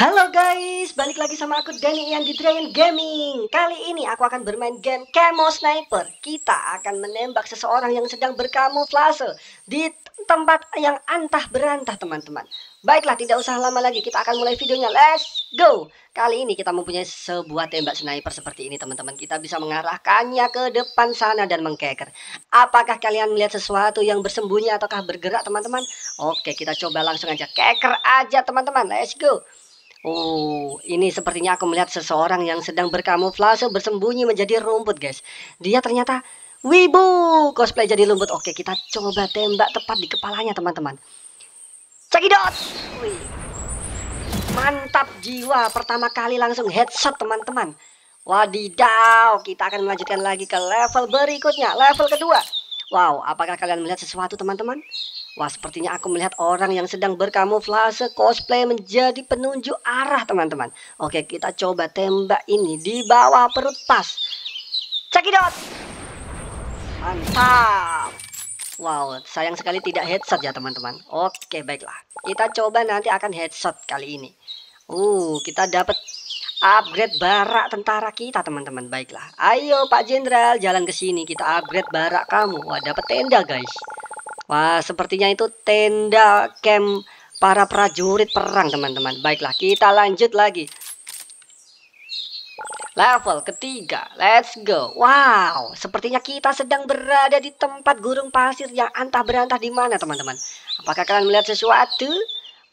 Halo guys, balik lagi sama aku Dani yang di Dragon Gaming Kali ini aku akan bermain game Camo Sniper Kita akan menembak seseorang yang sedang berkamuflase Di tempat yang antah berantah teman-teman Baiklah, tidak usah lama lagi Kita akan mulai videonya Let's go Kali ini kita mempunyai sebuah tembak sniper seperti ini teman-teman Kita bisa mengarahkannya ke depan sana dan mengkeker Apakah kalian melihat sesuatu yang bersembunyi ataukah bergerak teman-teman? Oke, kita coba langsung aja Keker aja teman-teman Let's go Oh, ini sepertinya aku melihat seseorang yang sedang berkamuflase bersembunyi menjadi rumput, guys. Dia ternyata Wibu cosplay jadi rumput. Oke, kita coba tembak tepat di kepalanya, teman-teman. Cekidot. Wih. Mantap jiwa. Pertama kali langsung headshot, teman-teman. Wadidaw, kita akan melanjutkan lagi ke level berikutnya, level kedua. Wow, apakah kalian melihat sesuatu, teman-teman? Wah, sepertinya aku melihat orang yang sedang berkamuflase cosplay menjadi penunjuk arah, teman-teman. Oke, kita coba tembak ini di bawah perut pas. Cekidot! Mantap! Wow, sayang sekali tidak headshot ya, teman-teman. Oke, baiklah. Kita coba nanti akan headshot kali ini. Uh, kita dapat upgrade barak tentara kita teman-teman baiklah ayo Pak Jenderal jalan ke sini kita upgrade barak kamu wah dapat tenda guys Wah, sepertinya itu tenda camp para prajurit perang, teman-teman. Baiklah, kita lanjut lagi. Level ketiga, let's go. Wow, sepertinya kita sedang berada di tempat gurung pasir yang antah berantah di mana, teman-teman. Apakah kalian melihat sesuatu?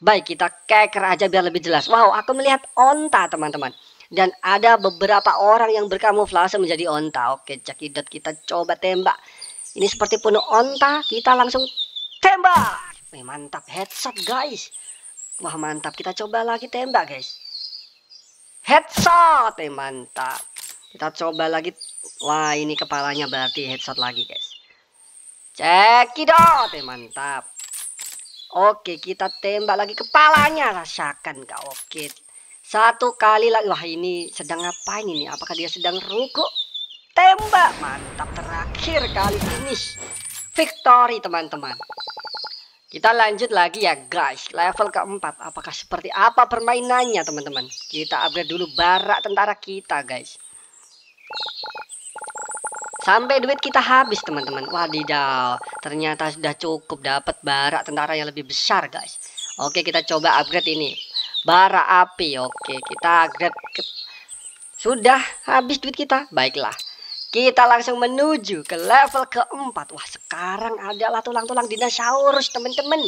Baik, kita keker aja biar lebih jelas. Wow, aku melihat onta, teman-teman. Dan ada beberapa orang yang berkamuflase menjadi onta. Oke, cekidot kita coba tembak. Ini seperti penuh onta, kita langsung tembak. Wih, mantap headshot guys. Wah mantap, kita coba lagi tembak guys. Headshot, eh mantap. Kita coba lagi. Wah ini kepalanya berarti headshot lagi guys. Cekidot, eh mantap. Oke, kita tembak lagi kepalanya, rasakan kak. Oke, satu kali lagi. Wah ini sedang ngapain ini? Apakah dia sedang rukuk? tembak mantap terakhir kali ini victory teman-teman kita lanjut lagi ya guys level keempat apakah seperti apa permainannya teman-teman kita upgrade dulu barak tentara kita guys sampai duit kita habis teman-teman wadidaw ternyata sudah cukup dapat barak tentara yang lebih besar guys oke kita coba upgrade ini barak api oke kita upgrade ke... sudah habis duit kita baiklah kita langsung menuju ke level keempat. Wah, sekarang adalah tulang-tulang dinosaurus, teman-teman.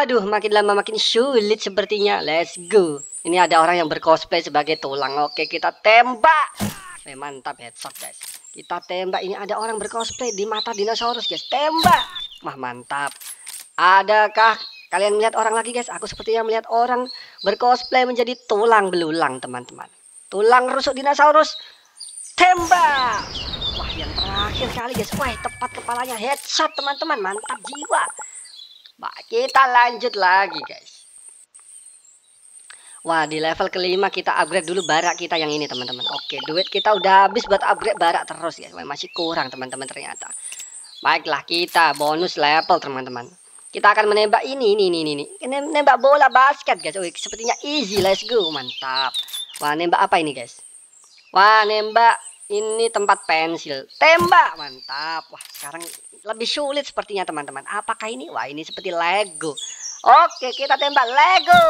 Aduh, makin lama makin sulit sepertinya. Let's go. Ini ada orang yang bercosplay sebagai tulang. Oke, kita tembak. Eh, mantap headshot, guys. Kita tembak. Ini ada orang bercosplay di mata dinosaurus, guys. Tembak. Wah, mantap. Adakah kalian melihat orang lagi, guys? Aku sepertinya melihat orang bercosplay menjadi tulang belulang, teman-teman. Tulang rusuk dinosaurus tembak wah yang terakhir kali guys wah tepat kepalanya headshot teman-teman mantap jiwa Wah, kita lanjut lagi guys Wah di level kelima kita upgrade dulu barak kita yang ini teman-teman Oke duit kita udah habis buat upgrade barak terus ya Wah, Masih kurang teman-teman ternyata Baiklah kita bonus level teman-teman kita akan menembak ini ini ini ini menembak bola basket guys Oke, sepertinya easy let's go mantap wah nembak apa ini guys wah nembak ini tempat pensil. Tembak, mantap. Wah, sekarang lebih sulit sepertinya teman-teman. Apakah ini? Wah, ini seperti Lego. Oke, kita tembak Lego.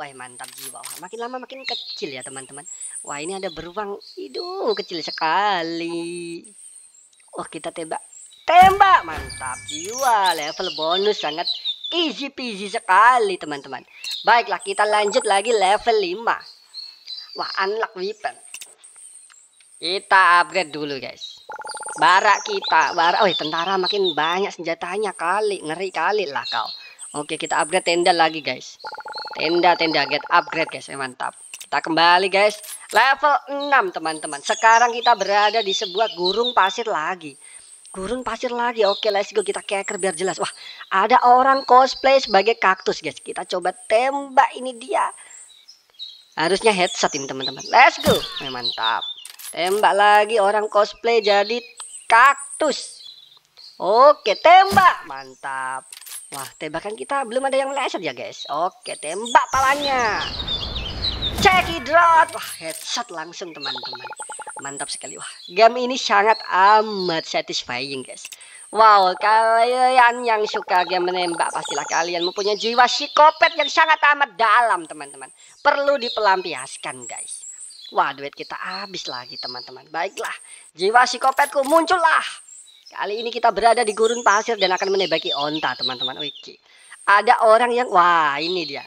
Wah, mantap jiwa. Wah, makin lama makin kecil ya, teman-teman. Wah, ini ada beruang. hidung kecil sekali. Wah, kita tembak. Tembak, mantap jiwa. Level bonus sangat easy peasy sekali, teman-teman. Baiklah, kita lanjut lagi level 5. Wah, unlock weapon. Kita upgrade dulu guys. Barak kita, barak. Oh, tentara makin banyak senjatanya kali, ngeri kali lah kau. Oke, kita upgrade tenda lagi guys. Tenda, tenda, get upgrade guys, eh, mantap. Kita kembali guys, level 6 teman-teman. Sekarang kita berada di sebuah gurung pasir lagi. Gurun pasir lagi. Oke, let's go kita keker biar jelas. Wah, ada orang cosplay sebagai kaktus, guys. Kita coba tembak ini dia. Harusnya headset ini, teman-teman. Let's go. Nah, mantap. Tembak lagi orang cosplay jadi kaktus. Oke, tembak. Mantap. Wah, tembakan kita belum ada yang laser ya, guys. Oke, tembak palanya. Cekidrot. Wah, headshot langsung, teman-teman. Mantap sekali. Wah, game ini sangat amat satisfying, guys. Wow, kalian yang suka game menembak pastilah kalian mempunyai jiwa psikopat yang sangat amat dalam, teman-teman. Perlu dipelampiaskan, guys. Wah, duit kita habis lagi, teman-teman. Baiklah, jiwa psikopatku muncullah. Kali ini kita berada di gurun pasir dan akan menebaki onta, teman-teman. Wiki. Ada orang yang wah, ini dia.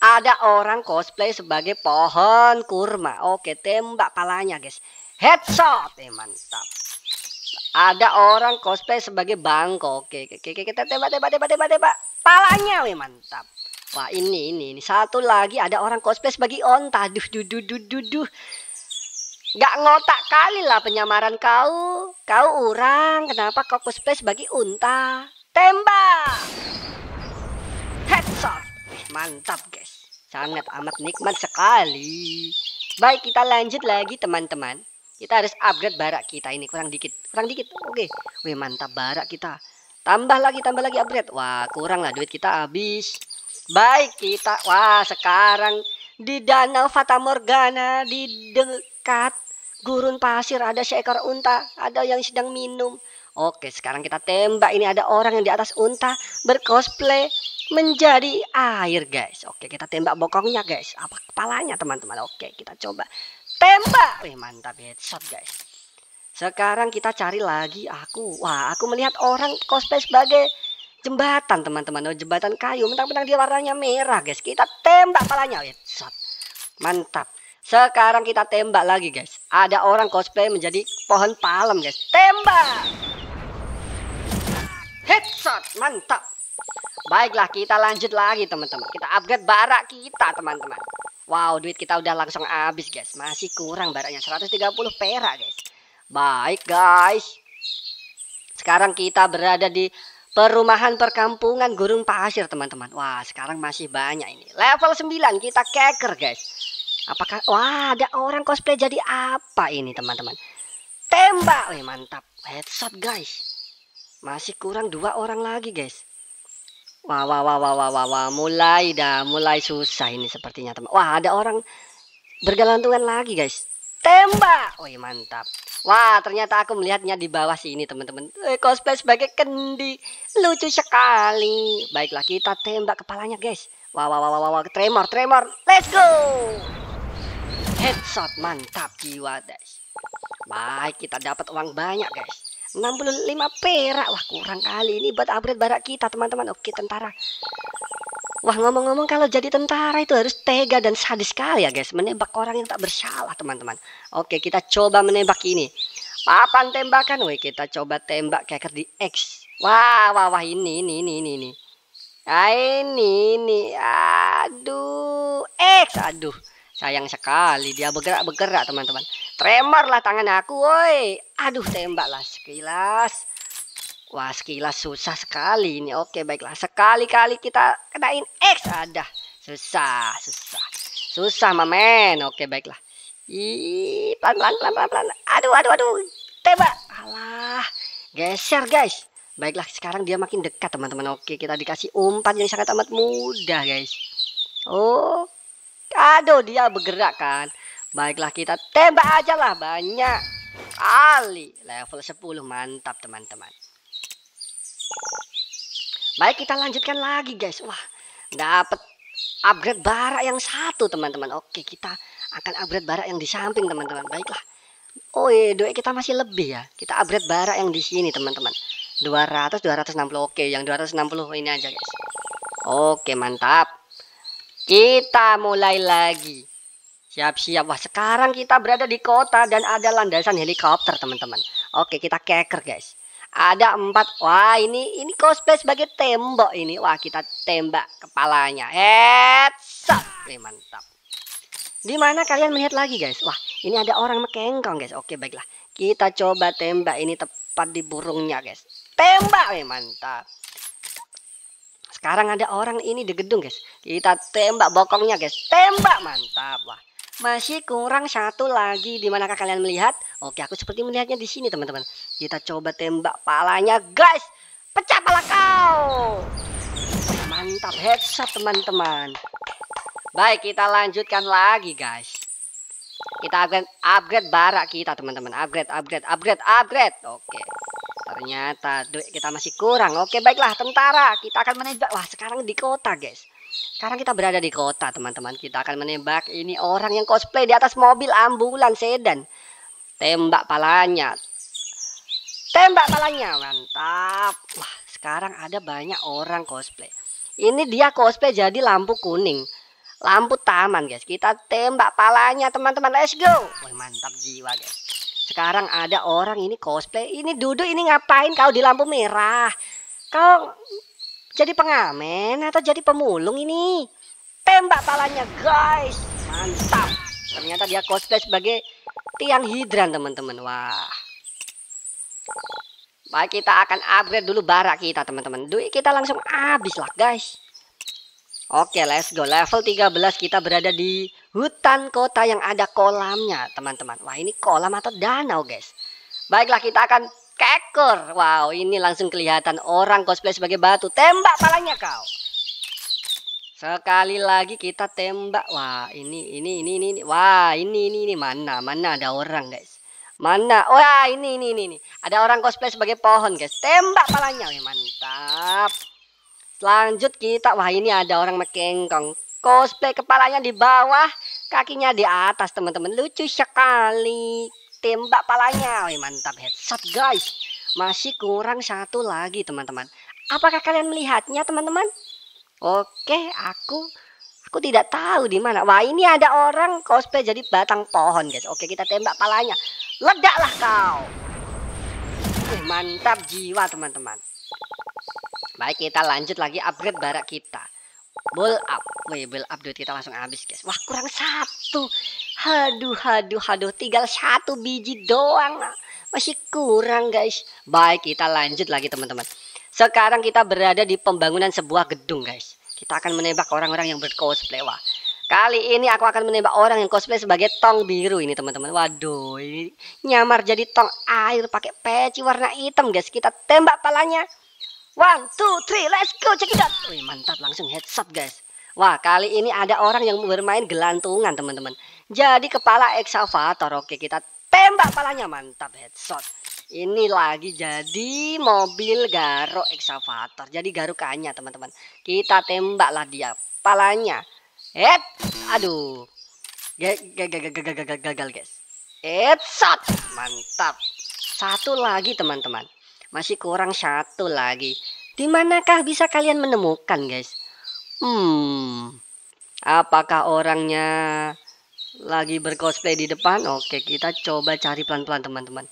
Ada orang cosplay sebagai pohon kurma. Oke, tembak palanya, guys. Headshot, eh, mantap. Ada orang cosplay sebagai bangko. Oke, oke, oke kita tembak, tembak, tembak, tembak, tembak. Palanya, wih mantap. Wah ini ini, ini. satu lagi ada orang cosplay sebagai onta. Duh duh duh duh duh duh. Gak ngotak kali lah penyamaran kau. Kau orang, kenapa kau cosplay sebagai unta? Tembak! Headshot! Eh, mantap guys. Sangat amat nikmat sekali. Baik kita lanjut lagi teman-teman. Kita harus upgrade barak kita ini. Kurang dikit. Kurang dikit. Oke. Wih mantap barak kita. Tambah lagi, tambah lagi upgrade. Wah kurang lah duit kita habis. Baik kita, wah sekarang di danau Fata Morgana di dekat gurun pasir ada seekor unta, ada yang sedang minum. Oke, sekarang kita tembak. Ini ada orang yang di atas unta bercosplay menjadi air, guys. Oke, kita tembak bokongnya, guys. Apa kepalanya, teman-teman? Oke, kita coba tembak. Wih, mantap headshot, guys. Sekarang kita cari lagi aku. Wah, aku melihat orang cosplay sebagai jembatan teman-teman oh, jembatan kayu mentang-mentang dia warnanya merah guys kita tembak palanya Wih, mantap sekarang kita tembak lagi guys ada orang cosplay menjadi pohon palem guys tembak headshot mantap baiklah kita lanjut lagi teman-teman kita upgrade barak kita teman-teman wow duit kita udah langsung habis guys masih kurang baraknya 130 perak guys baik guys sekarang kita berada di Perumahan perkampungan Gurung pasir teman-teman. Wah sekarang masih banyak ini. Level 9 kita keker guys. Apakah wah ada orang cosplay jadi apa ini teman-teman? Tembak, wih mantap. Headshot guys. Masih kurang dua orang lagi guys. Wah wah wah wah wah wah, wah. mulai dah mulai susah ini sepertinya teman. Wah ada orang bergelantungan lagi guys tembak woi mantap wah ternyata aku melihatnya di bawah sini teman-teman eh, cosplay sebagai kendi lucu sekali baiklah kita tembak kepalanya guys wah wah wah wah, wah. tremor tremor let's go headshot mantap jiwa guys baik kita dapat uang banyak guys 65 perak wah kurang kali ini buat upgrade barak kita teman-teman oke tentara Wah ngomong-ngomong kalau jadi tentara itu harus tega dan sadis sekali ya guys. Menembak orang yang tak bersalah teman-teman. Oke kita coba menembak ini. Papan tembakan. woi? kita coba tembak keker di X. Wah wah wah ini ini ini ini ini. Nah, ini ini. Aduh X. Aduh sayang sekali dia bergerak-bergerak teman-teman. Tremor lah tangan aku woi. Aduh tembaklah sekilas. Wah sekilas susah sekali ini. Oke baiklah sekali-kali kita kenain X. Eh, Ada susah susah susah mamen. Oke baiklah. Ih pelan pelan pelan pelan pelan. Aduh aduh aduh tembak. Alah geser guys. Baiklah sekarang dia makin dekat teman-teman. Oke kita dikasih umpan yang sangat amat mudah guys. Oh aduh dia bergerak kan. Baiklah kita tembak aja lah banyak kali level 10 mantap teman-teman Baik kita lanjutkan lagi guys. Wah dapat upgrade bara yang satu teman-teman. Oke kita akan upgrade bara yang di samping teman-teman. Baiklah. Oh iya, kita masih lebih ya. Kita upgrade bara yang di sini teman-teman. 200 260 oke yang 260 ini aja guys. Oke mantap. Kita mulai lagi. Siap-siap. Wah sekarang kita berada di kota dan ada landasan helikopter teman-teman. Oke kita keker guys. Ada empat. Wah ini ini cosplay sebagai tembok ini. Wah kita tembak kepalanya. Eh, eh mantap. Di mana kalian melihat lagi guys? Wah ini ada orang mekengkong guys. Oke baiklah. Kita coba tembak ini tepat di burungnya guys. Tembak eh mantap. Sekarang ada orang ini di gedung guys. Kita tembak bokongnya guys. Tembak mantap. Wah masih kurang satu lagi di manakah kalian melihat? Oke, aku seperti melihatnya di sini, teman-teman. Kita coba tembak palanya, guys. Pecah pala kau. Mantap headshot, teman-teman. Baik, kita lanjutkan lagi, guys. Kita upgrade upgrade barak kita, teman-teman. Upgrade, upgrade, upgrade, upgrade. Oke. Ternyata duit kita masih kurang. Oke, baiklah tentara. Kita akan menembak. Wah, sekarang di kota, guys. Sekarang kita berada di kota, teman-teman. Kita akan menembak ini orang yang cosplay di atas mobil ambulan sedan. Tembak palanya. Tembak palanya, mantap. Wah, sekarang ada banyak orang cosplay. Ini dia cosplay jadi lampu kuning. Lampu taman, guys. Kita tembak palanya, teman-teman. Let's go. Wah, mantap jiwa, guys. Sekarang ada orang ini cosplay. Ini duduk, ini ngapain kau di lampu merah? Kau jadi pengamen atau jadi pemulung ini? Tembak palanya guys. Mantap. Ternyata dia cosplay sebagai tiang hidran teman-teman. Wah. Baik kita akan upgrade dulu barak kita teman-teman. Duit kita langsung habis lah guys. Oke let's go. Level 13 kita berada di hutan kota yang ada kolamnya teman-teman. Wah ini kolam atau danau guys. Baiklah kita akan keekor. Wow, ini langsung kelihatan orang cosplay sebagai batu. Tembak palanya kau. Sekali lagi kita tembak. Wah, ini ini ini ini. Wah, ini ini ini mana? Mana ada orang, guys? Mana? Wah, ini ini ini ini. Ada orang cosplay sebagai pohon, guys. Tembak palanya. Wih, mantap. Selanjut kita. Wah, ini ada orang mekengkong. Cosplay kepalanya di bawah, kakinya di atas, teman-teman. Lucu sekali tembak palanya. Wih, mantap headshot guys. Masih kurang satu lagi teman-teman. Apakah kalian melihatnya teman-teman? Oke, aku aku tidak tahu di mana. Wah, ini ada orang cosplay jadi batang pohon guys. Oke, kita tembak palanya. Ledaklah kau. Wih, mantap jiwa teman-teman. Baik, kita lanjut lagi upgrade barak kita. Bull up. Wih, bull up duit kita langsung habis guys. Wah, kurang satu. Haduh, haduh, haduh, tinggal satu biji doang. Masih kurang guys. Baik, kita lanjut lagi teman-teman. Sekarang kita berada di pembangunan sebuah gedung guys. Kita akan menembak orang-orang yang bercosplay. Wah, Kali ini aku akan menembak orang yang cosplay sebagai tong biru ini teman-teman. Waduh, ini nyamar jadi tong air pakai peci warna hitam guys. Kita tembak palanya. One, two, three, let's go, check it out. Wih, mantap, langsung headshot guys. Wah, kali ini ada orang yang bermain gelantungan teman-teman. Jadi kepala eksavator. Oke, kita tembak palanya. Mantap headshot. Ini lagi jadi mobil Garo eksavator. Jadi garukannya, teman-teman. Kita tembaklah dia palanya. Head. Aduh. Gagal, gagal, guys. Headshot. Mantap. Satu lagi, teman-teman. Masih kurang satu lagi. Dimanakah bisa kalian menemukan, guys? Hmm. Apakah orangnya lagi bercosplay di depan. Oke, kita coba cari pelan-pelan teman-teman.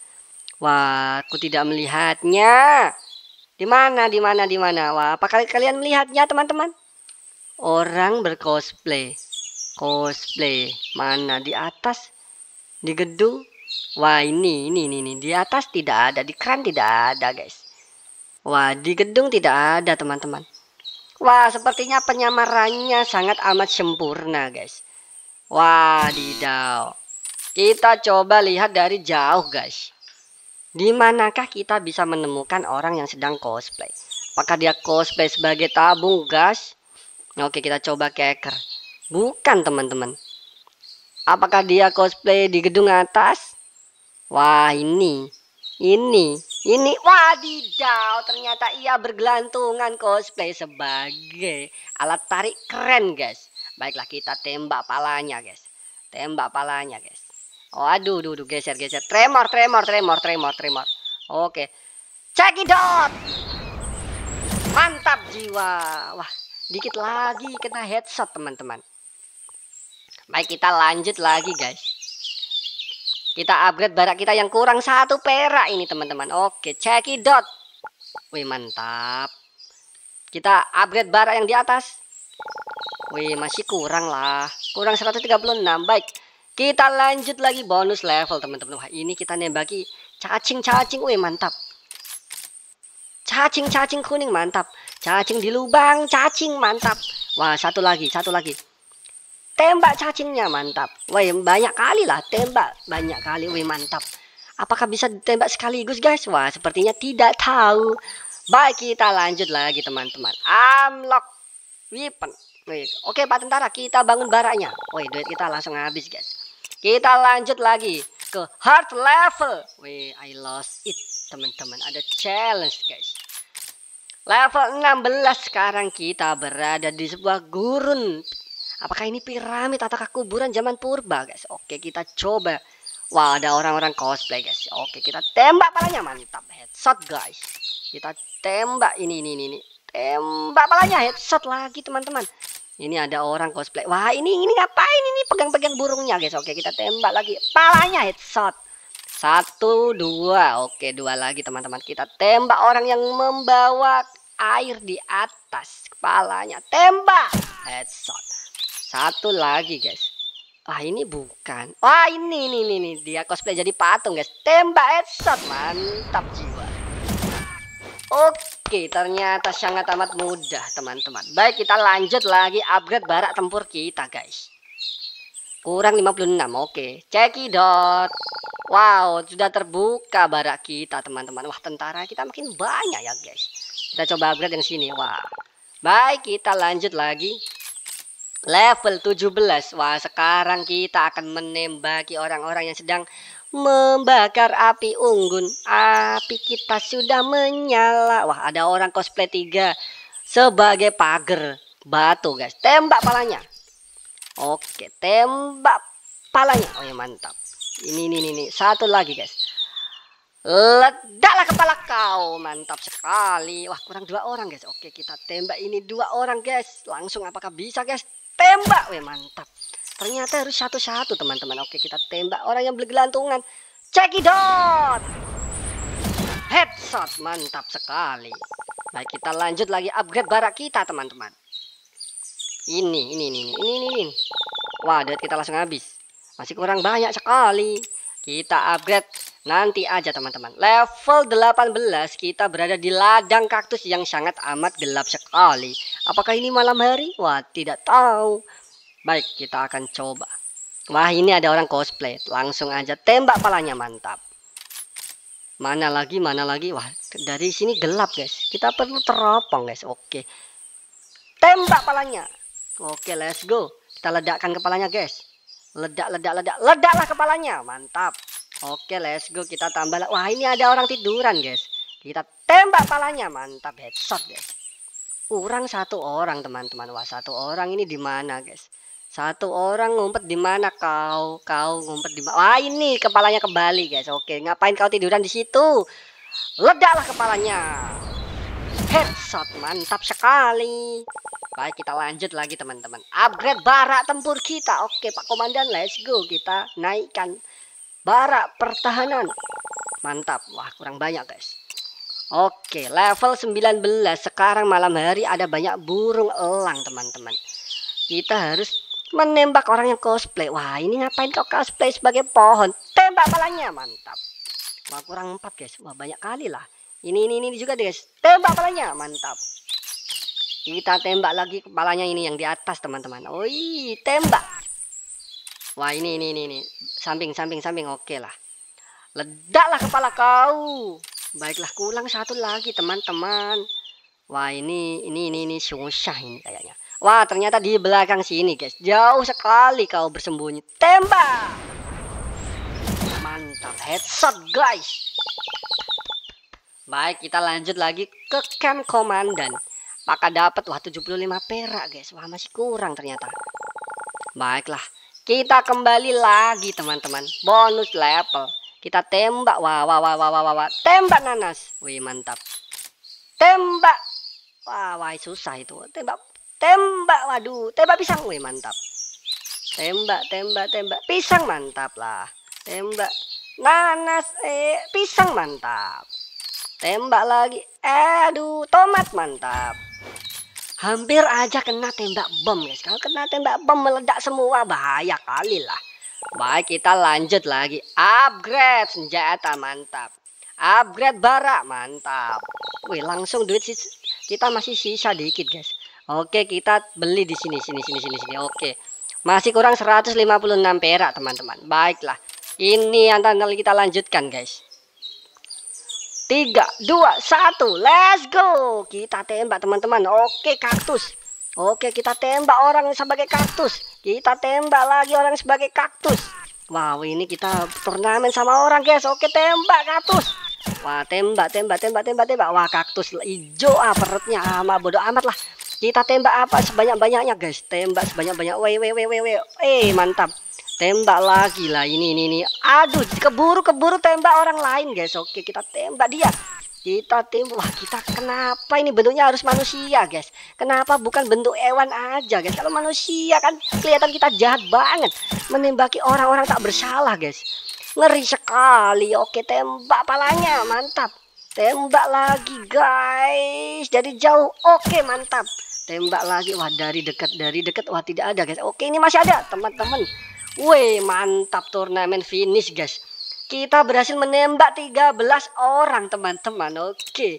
Wah, aku tidak melihatnya. Di mana? Di mana? Di mana? Wah, apakah kalian melihatnya teman-teman? Orang bercosplay. Cosplay. Mana? Di atas? Di gedung? Wah, ini, ini, ini, ini. Di atas tidak ada, di kran tidak ada, guys. Wah, di gedung tidak ada, teman-teman. Wah, sepertinya penyamarannya sangat amat sempurna, guys. Wadidaw. Kita coba lihat dari jauh guys. Di manakah kita bisa menemukan orang yang sedang cosplay? Apakah dia cosplay sebagai tabung guys? Oke kita coba keker. Bukan teman-teman. Apakah dia cosplay di gedung atas? Wah ini. Ini. Ini. Wadidaw. Ternyata ia bergelantungan cosplay sebagai alat tarik keren guys. Baiklah kita tembak palanya guys. Tembak palanya guys. Oh aduh duh, duh geser geser. Tremor tremor tremor tremor tremor. Oke. check it out. Mantap jiwa. Wah, dikit lagi kena headshot teman-teman. Baik kita lanjut lagi guys. Kita upgrade barak kita yang kurang satu perak ini teman-teman. Oke, check it out. Wih mantap. Kita upgrade barak yang di atas. Wih, masih kurang lah. Kurang 136. Baik. Kita lanjut lagi bonus level, teman-teman. Wah, ini kita nembaki cacing-cacing. Wih, mantap. Cacing-cacing kuning, mantap. Cacing di lubang, cacing, mantap. Wah, satu lagi, satu lagi. Tembak cacingnya, mantap. Wih, banyak kali lah. Tembak banyak kali. Wih, mantap. Apakah bisa ditembak sekaligus, guys? Wah, sepertinya tidak tahu. Baik, kita lanjut lagi, teman-teman. Amlok. Weapon. Oke, Pak Tentara, kita bangun baranya. Woi, duit kita langsung habis, guys. Kita lanjut lagi ke hard level. Wih, I lost it, teman-teman. Ada challenge, guys. Level 16 sekarang kita berada di sebuah gurun. Apakah ini piramid atau kuburan zaman purba, guys? Oke, kita coba. Wah, ada orang-orang cosplay, guys. Oke, kita tembak palanya. Mantap, headshot, guys. Kita tembak ini, ini. ini tembak palanya headshot lagi teman-teman ini ada orang cosplay wah ini ini ngapain ini pegang-pegang burungnya guys oke kita tembak lagi palanya headshot satu dua oke dua lagi teman-teman kita tembak orang yang membawa air di atas kepalanya tembak headshot satu lagi guys Wah ini bukan Wah ini ini ini, ini. Dia cosplay jadi patung guys Tembak headshot Mantap jiwa Oke Oke, ternyata sangat amat mudah, teman-teman. Baik, kita lanjut lagi upgrade barak tempur kita, guys. Kurang 56, oke. Cekidot. Wow, sudah terbuka barak kita, teman-teman. Wah, tentara kita makin banyak ya, guys. Kita coba upgrade yang sini, wah. Baik, kita lanjut lagi. Level 17. Wah, sekarang kita akan menembaki orang-orang yang sedang membakar api unggun. Api kita sudah menyala. Wah, ada orang cosplay tiga sebagai pagar batu, guys. Tembak palanya. Oke, tembak palanya. Oh ya mantap. Ini ini ini, satu lagi, guys. Ledaklah kepala kau. Mantap sekali. Wah, kurang dua orang, guys. Oke, kita tembak ini dua orang, guys. Langsung apakah bisa, guys? Tembak. Wih, mantap. Ternyata harus satu-satu teman-teman. Oke kita tembak orang yang bergelantungan. Cekidot. Headshot mantap sekali. Baik kita lanjut lagi upgrade barak kita teman-teman. Ini, ini, ini, ini, ini, ini. Wah, duit kita langsung habis. Masih kurang banyak sekali. Kita upgrade nanti aja teman-teman. Level 18 kita berada di ladang kaktus yang sangat amat gelap sekali. Apakah ini malam hari? Wah, tidak tahu. Baik, kita akan coba. Wah, ini ada orang cosplay. Langsung aja tembak palanya, mantap. Mana lagi, mana lagi. Wah, dari sini gelap, guys. Kita perlu teropong, guys. Oke. Tembak palanya. Oke, let's go. Kita ledakkan kepalanya, guys. Ledak, ledak, ledak. Ledaklah kepalanya. Mantap. Oke, let's go. Kita tambah. Wah, ini ada orang tiduran, guys. Kita tembak palanya. Mantap, headshot, guys. Kurang satu orang, teman-teman. Wah, satu orang ini di mana, guys? Satu orang ngumpet di mana kau? Kau ngumpet di mana? wah ini kepalanya kembali guys. Oke, ngapain kau tiduran di situ? Ledaklah kepalanya. Headshot mantap sekali. Baik, kita lanjut lagi teman-teman. Upgrade barak tempur kita. Oke, Pak Komandan, let's go. Kita naikkan barak pertahanan. Mantap. Wah, kurang banyak guys. Oke, level 19. Sekarang malam hari ada banyak burung elang teman-teman. Kita harus menembak orang yang cosplay. Wah, ini ngapain kau cosplay sebagai pohon? Tembak palanya, mantap. Wah, kurang empat guys. Wah, banyak kali lah. Ini ini ini juga, guys. Tembak palanya, mantap. Kita tembak lagi kepalanya ini yang di atas, teman-teman. Oi, tembak. Wah, ini ini ini ini. Samping, samping, samping. Oke lah. Ledaklah kepala kau. Baiklah, kurang satu lagi, teman-teman. Wah, ini ini ini ini susah ini kayaknya. Wah, ternyata di belakang sini, guys. Jauh sekali kau bersembunyi. Tembak! Mantap, headshot, guys. Baik, kita lanjut lagi ke camp komandan. Maka dapat wah 75 perak, guys. Wah, masih kurang ternyata. Baiklah, kita kembali lagi, teman-teman. Bonus level. Kita tembak. Wah, wah, wah, wah, wah, wah. Tembak nanas. Wih, mantap. Tembak. Wah, wah susah itu. Tembak tembak waduh tembak pisang wih mantap tembak tembak tembak pisang mantap lah tembak nanas eh pisang mantap tembak lagi eh, aduh tomat mantap hampir aja kena tembak bom guys kalau kena tembak bom meledak semua bahaya kali lah baik kita lanjut lagi upgrade senjata mantap upgrade bara mantap wih langsung duit sih kita masih sisa dikit guys Oke, kita beli di sini sini sini sini sini. Oke. Masih kurang 156 perak, teman-teman. Baiklah. Ini antara kita lanjutkan, guys. 3 2 1. Let's go. Kita tembak, teman-teman. Oke, kaktus. Oke, kita tembak orang sebagai kaktus. Kita tembak lagi orang sebagai kaktus. Wow, ini kita turnamen sama orang, guys. Oke, tembak kaktus. Wah, tembak, tembak, tembak, tembak, tembak. Wah, kaktus hijau ah perutnya. Ah, bodoh amat lah. Kita tembak apa sebanyak-banyaknya guys. Tembak sebanyak-banyak. Weh weh weh weh Eh mantap. Tembak lagi lah ini ini ini. Aduh keburu keburu tembak orang lain guys. Oke kita tembak dia. Kita tembak. Wah kita kenapa ini bentuknya harus manusia guys. Kenapa bukan bentuk hewan aja guys. Kalau manusia kan kelihatan kita jahat banget. Menembaki orang-orang tak bersalah guys. Ngeri sekali. Oke tembak palanya mantap. Tembak lagi guys dari jauh. Oke mantap tembak lagi wah dari dekat dari dekat wah tidak ada guys oke ini masih ada teman-teman Woi mantap turnamen finish guys kita berhasil menembak 13 orang teman-teman oke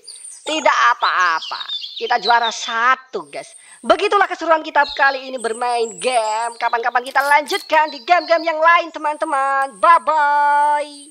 tidak apa-apa kita juara satu guys Begitulah keseruan kita kali ini bermain game Kapan-kapan kita lanjutkan di game-game yang lain teman-teman Bye-bye